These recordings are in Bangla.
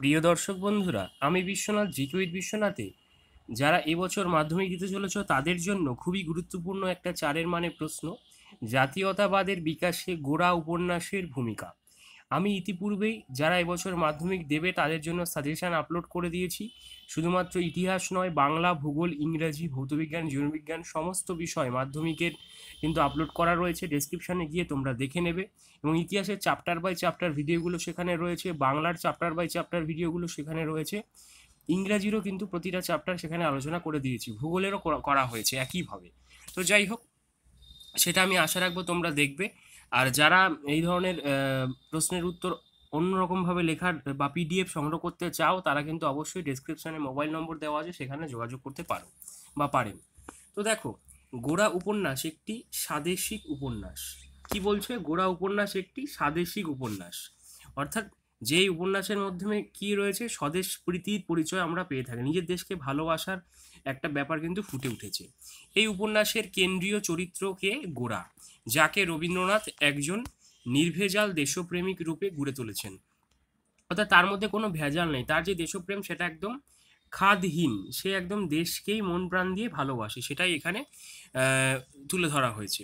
প্রিয় দর্শক বন্ধুরা আমি বিশ্বনাথ জিটুইট বিশ্বনাথে যারা এবছর মাধ্যমিক দিতে চলেছ তাদের জন্য খুবই গুরুত্বপূর্ণ একটা চারের মানে প্রশ্ন জাতীয়তাবাদের বিকাশে গোড়া উপন্যাসের ভূমিকা আমি ইতিপূর্বেই যারা এবছর মাধ্যমিক দেবে তাদের জন্য সাজেশান আপলোড করে দিয়েছি শুধুমাত্র ইতিহাস নয় বাংলা ভূগোল ইংরাজি ভৌতবিজ্ঞান জীবনবিজ্ঞান সমস্ত বিষয় মাধ্যমিকের কিন্তু আপলোড করা রয়েছে ডেসক্রিপশানে গিয়ে তোমরা দেখে নেবে এবং ইতিহাসের চ্যাপ্টার বাই চ্যাপ্টার ভিডিওগুলো সেখানে রয়েছে বাংলার চ্যাপ্টার বাই চ্যাপ্টার ভিডিওগুলো সেখানে রয়েছে ইংরাজিরও কিন্তু প্রতিটা চ্যাপ্টার সেখানে আলোচনা করে দিয়েছি ভূগোলেরও করা হয়েছে একইভাবে তো যাই হোক সেটা আমি আশা রাখবো তোমরা দেখবে আর যারা এই ধরনের প্রশ্নের উত্তর অন্যরকমভাবে লেখার বা পিডিএফ সংগ্রহ করতে চাও তারা কিন্তু অবশ্যই ডিসক্রিপশানে মোবাইল নম্বর দেওয়া আছে সেখানে যোগাযোগ করতে পারো বা পারেন তো দেখো গোড়া উপন্যাস একটি স্বাদেশিক উপন্যাস কি বলছে গোড়া উপন্যাস একটি স্বাদেশিক উপন্যাস অর্থাৎ যে উপন্যাসের মাধ্যমে কি রয়েছে স্বদেশ প্রীতির পরিচয় আমরা পেয়ে থাকি নিজের দেশকে ভালোবাসার একটা ব্যাপার কিন্তু ফুটে উঠেছে এই উপন্যাসের কেন্দ্রীয় চরিত্রকে গোড়া যাকে রবীন্দ্রনাথ একজন নির্ভেজাল দেশপ্রেমিক রূপে গড়ে তুলেছেন অর্থাৎ তার মধ্যে কোনো ভেজাল নেই তার যে দেশপ্রেম সেটা একদম খাদহীন সে একদম দেশকেই মন প্রাণ দিয়ে ভালোবাসে সেটাই এখানে তুলে ধরা হয়েছে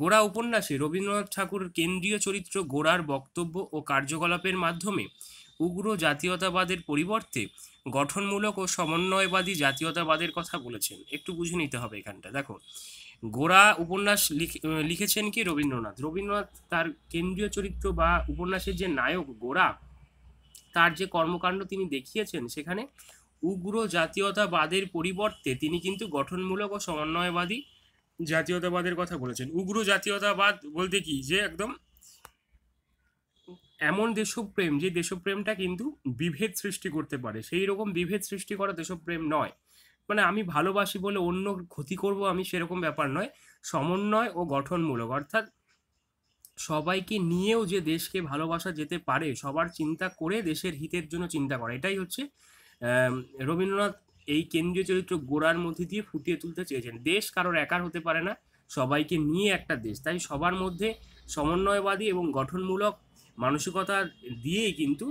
গোড়া উপন্যাসে রবীন্দ্রনাথ ঠাকুর কেন্দ্রীয় চরিত্র গোড়ার বক্তব্য ও কার্যকলাপের মাধ্যমে উগ্র জাতীয়তাবাদের পরিবর্তে গঠনমূলক ও সমন্বয়বাদী জাতীয়তাবাদের কথা বলেছেন একটু বুঝে নিতে হবে এখানটা দেখো গোড়া উপন্যাস লিখেছেন কি রবীন্দ্রনাথ রবীন্দ্রনাথ তার কেন্দ্রীয় চরিত্র বা উপন্যাসের যে নায়ক গোড়া তার যে কর্মকাণ্ড তিনি দেখিয়েছেন সেখানে উগ্র জাতীয়তাবাদের পরিবর্তে তিনি কিন্তু গঠনমূলক ও সমন্বয়বাদী জাতীয়তাবাদের কথা বলেছেন উগ্র জাতীয়তাবাদ বলতে কি যে একদম এমন দেশপ্রেম যে দেশপ্রেমটা কিন্তু বিভেদ সৃষ্টি করতে পারে সেই রকম বিভেদ সৃষ্টি করা দেশপ্রেম নয় মানে আমি ভালোবাসি বলে অন্য ক্ষতি করব আমি সেরকম ব্যাপার নয় সমন্বয় ও গঠনমূলক অর্থাৎ সবাইকে নিয়েও যে দেশকে ভালোবাসা যেতে পারে সবার চিন্তা করে দেশের হিতের জন্য চিন্তা করা এটাই হচ্ছে রবীন্দ্রনাথ এই কেন্দ্রীয় চরিত্র গোড়ার মধ্যে দিয়ে ফুটিয়ে তুলতে চেয়েছেন দেশ কারোর একার হতে পারে না সবাইকে নিয়ে একটা দেশ তাই সবার মধ্যে সমন্বয়বাদী এবং গঠনমূলক মানসিকতা দিয়েই কিন্তু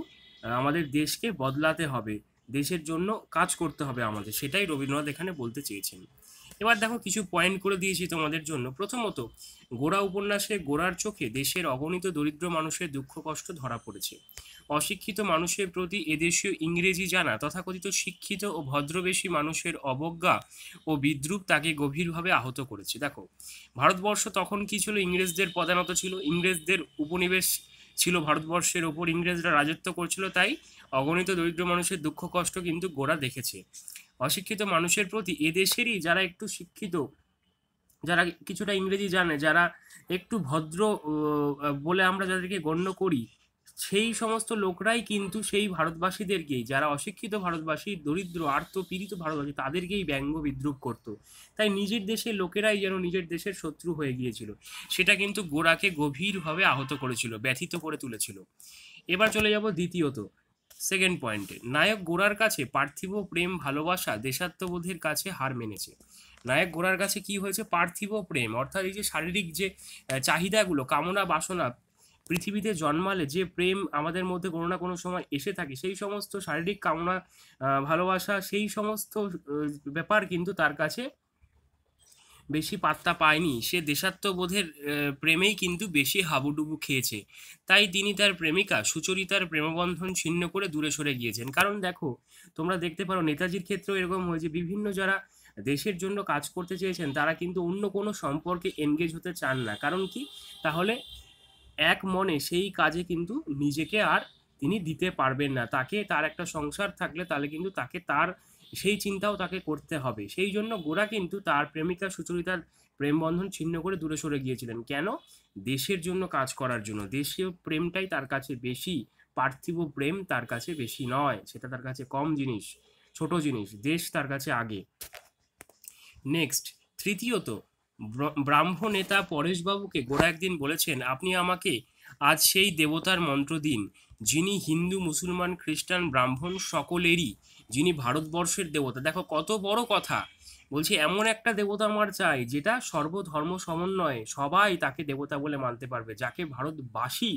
আমাদের দেশকে বদলাতে হবে দেশের জন্য কাজ করতে হবে আমাদের সেটাই রবীন্দ্রনাথ এখানে বলতে চেয়েছেন এবার দেখো কিছু পয়েন্ট করে দিয়েছি তোমাদের জন্য প্রথমত গোড়া উপন্যাসে গোড়ার চোখে দেশের অগণিত দরিদ্র মানুষের দুঃখ কষ্ট ধরা পড়েছে অশিক্ষিত মানুষের প্রতি এদেশীয় ইংরেজি জানা তথাকথিত শিক্ষিত ও ভদ্রবেশী মানুষের অবজ্ঞা ও বিদ্রুপ তাকে গভীরভাবে আহত করেছে দেখো ভারতবর্ষ তখন কি ছিল ইংরেজদের প্রধানত ছিল ইংরেজদের উপনিবেশ ছিল ভারতবর্ষের ওপর ইংরেজরা রাজত্ব করছিল তাই অগণিত দরিদ্র মানুষের দুঃখ কষ্ট কিন্তু গোড়া দেখেছে অশিক্ষিত মানুষের প্রতি এদেশেরই যারা একটু শিক্ষিত যারা কিছুটা ইংরেজি জানে যারা একটু ভদ্র বলে আমরা যাদেরকে গণ্য করি সেই সমস্ত লোকরাই কিন্তু সেই ভারতবাসীদেরকেই যারা অশিক্ষিত ভারতবাসী দরিদ্র আর্থ পীড়িত ভারতবাসী তাদেরকেই ব্যঙ্গ বিদ্রুপ করত তাই নিজের দেশের লোকেরাই যেন নিজের দেশের শত্রু হয়ে গিয়েছিল সেটা কিন্তু গোড়াকে গভীরভাবে আহত করেছিল ব্যথিত করে তুলেছিল এবার চলে যাব দ্বিতীয়ত সেকেন্ড পয়েন্টে নায়ক গোড়ার কাছে পার্থিব প্রেম ভালোবাসা দেশাত্মবোধের কাছে হার মেনেছে নায়ক গোড়ার কাছে কি হয়েছে পার্থিব প্রেম অর্থাৎ এই যে শারীরিক যে চাহিদাগুলো কামনা বাসনা পৃথিবীতে জন্মালে যে প্রেম আমাদের মধ্যে কোনো না কোনো সময় এসে থাকে সেই সমস্ত শারীরিক কামনা ভালোবাসা সেই সমস্ত ব্যাপার কিন্তু তার কাছে বেশি পাত্তা পায়নি সে দেশাত্মবোধের প্রেমেই কিন্তু বেশি হাবুডুবু খেয়েছে তাই তিনি তার প্রেমিকা সুচরিতার প্রেমবন্ধন ছিন্ন করে দূরে সরে গিয়েছেন কারণ দেখো তোমরা দেখতে পারো নেতাজির ক্ষেত্রেও এরকম হয়েছে বিভিন্ন যারা দেশের জন্য কাজ করতে চেয়েছেন তারা কিন্তু অন্য কোনো সম্পর্কে এনগেজ হতে চান না কারণ কি তাহলে এক মনে সেই কাজে কিন্তু নিজেকে আর তিনি দিতে পারবেন না তাকে তার একটা সংসার থাকলে তাহলে কিন্তু তাকে তার সেই চিন্তাও তাকে করতে হবে সেই জন্য গোরা কিন্তু তার প্রেমিকা সুচরিতার প্রেমবন্ধন ছিন্ন করে দূরে সরে গিয়েছিলেন কেন দেশের জন্য কাজ করার জন্য দেশীয় প্রেমটাই তার কাছে বেশি পার্থিব প্রেম তার কাছে বেশি নয় সেটা তার কাছে কম জিনিস ছোট জিনিস দেশ তার কাছে আগে নেক্সট তৃতীয়ত ব্রাহ্ম নেতা পরেশবাবুকে গোড়া একদিন বলেছেন আপনি আমাকে আজ সেই দেবতার মন্ত্র দিন যিনি হিন্দু মুসলমান খ্রিস্টান ব্রাহ্মণ সকলেরই যিনি ভারতবর্ষের দেবতা দেখো কত বড় কথা বলছি এমন একটা দেবতা আমার চাই যেটা সর্বধর্ম সমন্বয়ে সবাই তাকে দেবতা বলে মানতে পারবে যাকে ভারতবাসী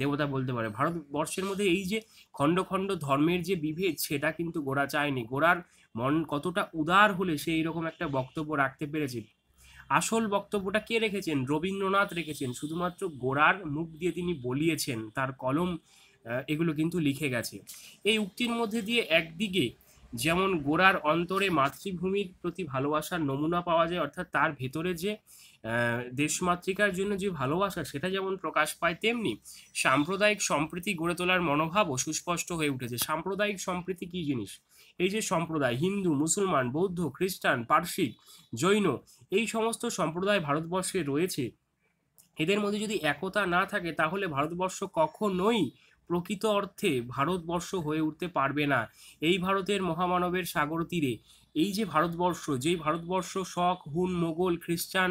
দেবতা বলতে পারে ভারতবর্ষের মধ্যে এই যে খণ্ড খণ্ড ধর্মের যে বিভেদ সেটা কিন্তু গোড়া চায়নি গোড়ার মন কতটা উদার হলে সে এইরকম একটা বক্তব্য রাখতে পেরেছে আসল বক্তব্যটা কে রেখেছেন রবীন্দ্রনাথ রেখেছেন শুধুমাত্র গোড়ার মুখ দিয়ে তিনি বলিয়েছেন তার কলম এগুলো কিন্তু লিখে গেছে এই উক্তির মধ্যে দিয়ে একদিকে যেমন গোড়ার অন্তরে মাতৃভূমির প্রতি ভালোবাসার নমুনা পাওয়া যায় অর্থাৎ তার ভেতরে যে দেশমাতৃকার জন্য যে ভালোবাসা সেটা যেমন প্রকাশ পায় তেমনি সাম্প্রদায়িক সম্প্রীতি গড়ে তোলার মনোভাবও সুস্পষ্ট হয়ে উঠেছে সাম্প্রদায়িক সম্প্রীতি কী জিনিস এই যে সম্প্রদায় হিন্দু মুসলমান বৌদ্ধ খ্রিস্টান পার্শিক জৈন এই সমস্ত সম্প্রদায় ভারতবর্ষে রয়েছে এদের মধ্যে যদি একতা না থাকে তাহলে ভারতবর্ষ কখনোই প্রকৃত অর্থে ভারতবর্ষ হয়ে উঠতে পারবে না এই ভারতের মহামানবের সাগর তীরে এই যে ভারতবর্ষ যেই ভারতবর্ষ শক হুন মোগল খ্রিস্টান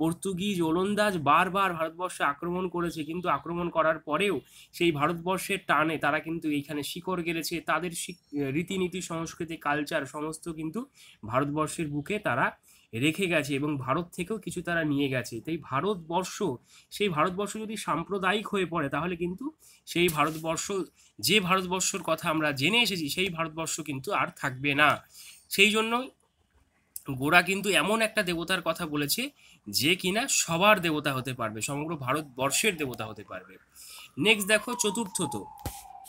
পর্তুগিজ ওলন্দাজ বারবার ভারতবর্ষে আক্রমণ করেছে কিন্তু আক্রমণ করার পরেও সেই ভারতবর্ষের টানে তারা কিন্তু এইখানে শিকড় গেড়েছে তাদের রীতিনীতি সংস্কৃতি কালচার সমস্ত কিন্তু ভারতবর্ষের বুকে তারা রেখে গেছে এবং ভারত থেকেও কিছু তারা নিয়ে গেছে তাই ভারতবর্ষ সেই ভারতবর্ষ যদি সাম্প্রদায়িক হয়ে পড়ে তাহলে কিন্তু সেই ভারতবর্ষ যে ভারতবর্ষর কথা আমরা জেনে এসেছি সেই ভারতবর্ষ কিন্তু আর থাকবে না সেই জন্য গোরা কিন্তু এমন একটা দেবতার কথা বলেছে যে কিনা সবার দেবতা হতে পারবে সমগ্র ভারতবর্ষের দেবতা হতে পারবে নেক্সট দেখো চতুর্থত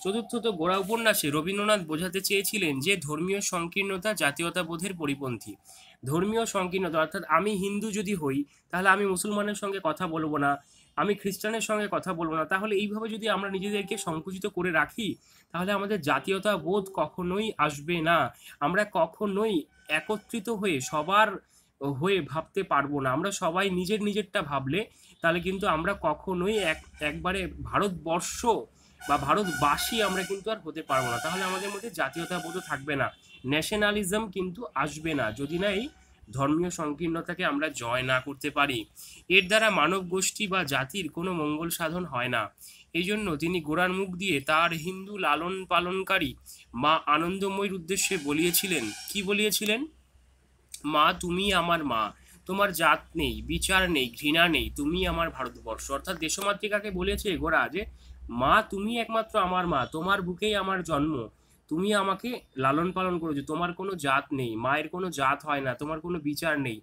চতুর্থত গোড়া উপন্যাসে রবীন্দ্রনাথ বোঝাতে চেয়েছিলেন যে ধর্মীয় সংকীর্ণতা জাতীয়তাবোধের পরিপন্থী ধর্মীয় সংকীর্ণতা অর্থাৎ আমি হিন্দু যদি হই তাহলে আমি মুসলমানের সঙ্গে কথা বলবো না আমি খ্রিস্টানের সঙ্গে কথা বলবো না তাহলে এইভাবে যদি আমরা নিজেদেরকে সংকুচিত করে রাখি তাহলে আমাদের জাতীয়তা বোধ কখনোই আসবে না আমরা কখনোই একত্রিত হয়ে সবার হয়ে ভাবতে পারবো না আমরা সবাই নিজের নিজেরটা ভাবলে তাহলে কিন্তু আমরা কখনোই এক একবারে ভারতবর্ষ বা ভারতবাসী আমরা কিন্তু আর হতে পারবো না তাহলে আমাদের মধ্যে জাতীয়তা বোধ থাকবে না ন্যাশনালিজম কিন্তু আসবে না যদি না এই ধর্মীয় সংকীর্ণতাকে আমরা জয় না করতে পারি এর দ্বারা মানব গোষ্ঠী বা জাতির কোনো মঙ্গল সাধন হয় না এই জন্য তিনি গোড়ার মুখ দিয়ে তার হিন্দু লালন পালনকারী মা আনন্দময়ীর উদ্দেশ্যে বলিয়েছিলেন কি বলিয়েছিলেন মা তুমি আমার মা তোমার জাত নেই বিচার নেই ঘৃণা নেই তুমি আমার ভারতবর্ষ অর্থাৎ দেশমাতৃকাকে বলেছে গোড়া যে মা তুমি একমাত্র আমার মা তোমার বুকেই আমার জন্ম তুমি আমাকে লালন পালন করেছো তোমার কোনো জাত নেই মায়ের কোনো জাত হয় না তোমার কোনো বিচার নেই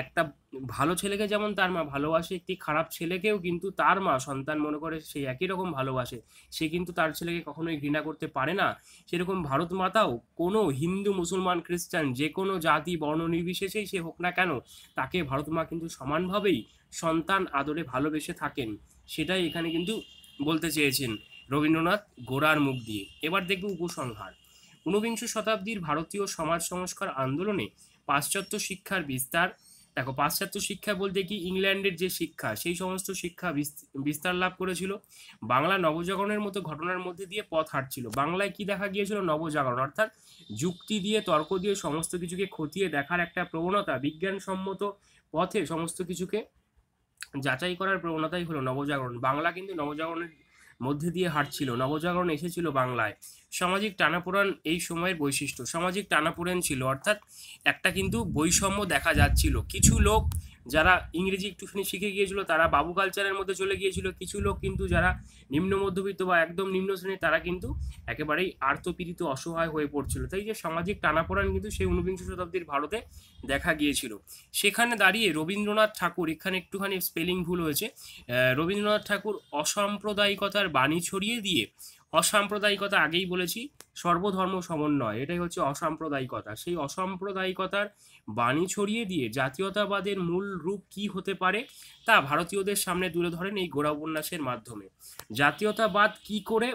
একটা ভালো ছেলেকে যেমন তার মা ভালোবাসে একটি খারাপ ছেলেকেও কিন্তু তার মা সন্তান মনে করে সে একই রকম ভালোবাসে সে কিন্তু তার ছেলেকে কখনোই ঘৃণা করতে পারে না সেরকম ভারত মাতাও কোনো হিন্দু মুসলমান খ্রিস্টান যে কোনো জাতি বর্ণ নির্বিশেষেই সে হোক না কেন তাকে ভারত মা কিন্তু সমানভাবেই সন্তান আদরে ভালোবেসে থাকেন সেটাই এখানে কিন্তু বলতে চেয়েছেন রবীন্দ্রনাথ গোড়ার মুখ দিয়ে এবার দেখব উপসংহার ঊনবিংশ শতাব্দীর ভারতীয় সমাজ সংস্কার আন্দোলনে পাশ্চাত্য শিক্ষার বিস্তার দেখো পাশ্চাত্য শিক্ষা বলতে কি ইংল্যান্ডের যে শিক্ষা সেই সমস্ত শিক্ষা বিস্তার লাভ করেছিল বাংলা নবজাগরণের মতো ঘটনার মধ্যে দিয়ে পথ হাঁটছিল বাংলায় কি দেখা গিয়েছিল নবজাগরণ অর্থাৎ যুক্তি দিয়ে তর্ক দিয়ে সমস্ত কিছুকে খতিয়ে দেখার একটা প্রবণতা বিজ্ঞানসম্মত পথে সমস্ত কিছুকে যাচাই করার প্রবণতাই হলো নবজাগরণ বাংলা কিন্তু নবজাগরণের মধ্যে দিয়ে হাঁটছিল নবজাগরণ এসেছিল বাংলায় সামাজিক টানাপোড়েন এই সময়ের বৈশিষ্ট্য সামাজিক টানাপোড়েন ছিল অর্থাৎ একটা কিন্তু বৈষম্য দেখা যাচ্ছিল কিছু লোক যারা ইংরেজি একটুখানি শিখে গিয়েছিল তারা বাবু কালচারের মধ্যে চলে গিয়েছিল কিছু লোক কিন্তু যারা নিম্ন মধ্যবিত্ত বা একদম নিম্ন শ্রেণীর তারা কিন্তু একেবারেই আর্তপীড়িত অসহায় হয়ে পড়ছিল তাই যে সামাজিক টানাপোড়ান কিন্তু সেই ঊনবিংশ শতাব্দীর ভারতে দেখা গিয়েছিল সেখানে দাঁড়িয়ে রবীন্দ্রনাথ ঠাকুর এখানে একটুখানি স্পেলিং ভুল হয়েছে রবীন্দ্রনাথ ঠাকুর অসাম্প্রদায়িকতার বাণী ছড়িয়ে দিয়ে অসাম্প্রদায়িকতা আগেই বলেছি সর্বধর্ম সমন্বয় এটাই হচ্ছে অসাম্প্রদায়িকতা সেই অসাম্প্রদায়িকতার বাণী ছড়িয়ে দিয়ে জাতীয়তাবাদের মূল রূপ কি হতে পারে তা ভারতীয়দের সামনে তুলে ধরেন এই গোড়া উপন্যাসের মাধ্যমে জাতীয়তাবাদ কি করে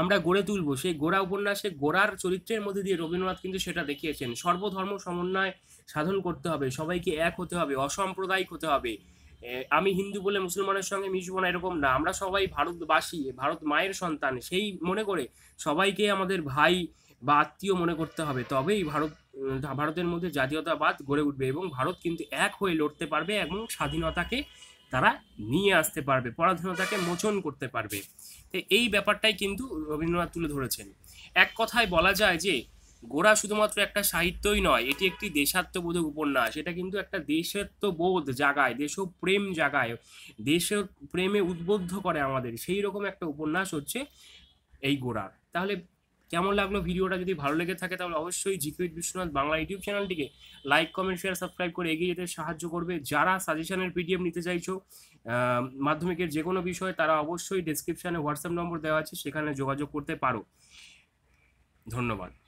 আমরা গড়ে তুলব সেই গোড়া উপন্যাসে গোড়ার চরিত্রের মধ্যে দিয়ে রবীন্দ্রনাথ কিন্তু সেটা দেখিয়েছেন সর্বধর্ম সমন্বয় সাধন করতে হবে সবাইকে এক হতে হবে অসাম্প্রদায়িক হতে হবে আমি হিন্দু বলে মুসলমানের সঙ্গে মিশবো না এরকম না আমরা সবাই ভারতবাসী ভারত মায়ের সন্তান সেই মনে করে সবাইকে আমাদের ভাই বা আত্মীয় মনে করতে হবে তবেই ভারত ভারতের মধ্যে জাতীয়তাবাদ গড়ে উঠবে এবং ভারত কিন্তু এক হয়ে লড়তে পারবে এবং স্বাধীনতাকে তারা নিয়ে আসতে পারবে পরাধীনতাকে মোচন করতে পারবে তো এই ব্যাপারটাই কিন্তু রবীন্দ্রনাথ তুলে ধরেছেন এক কথায় বলা যায় যে গোড়া শুধুমাত্র একটা সাহিত্যই নয় এটি একটি দেশাত্মবোধক উপন্যাস এটা কিন্তু একটা দেশাত্মবোধ জাগায় দেশপ্রেম জাগায় দেশের প্রেমে উদ্বুদ্ধ করে আমাদের সেই রকম একটা উপন্যাস হচ্ছে এই গোড়া তাহলে কেমন লাগলো ভিডিওটা যদি ভালো লেগে থাকে তাহলে অবশ্যই জিকিউট বিশ্বনাথ বাংলা ইউটিউব চ্যানেলটিকে লাইক কমেন্ট শেয়ার সাবস্ক্রাইব করে এগিয়ে যেতে সাহায্য করবে যারা সাজেশনের পিডিএফ নিতে চাইছো মাধ্যমিকের যে কোনো বিষয়ে তারা অবশ্যই ডিসক্রিপশানে হোয়াটসঅ্যাপ নম্বর দেওয়া আছে সেখানে যোগাযোগ করতে পারো ধন্যবাদ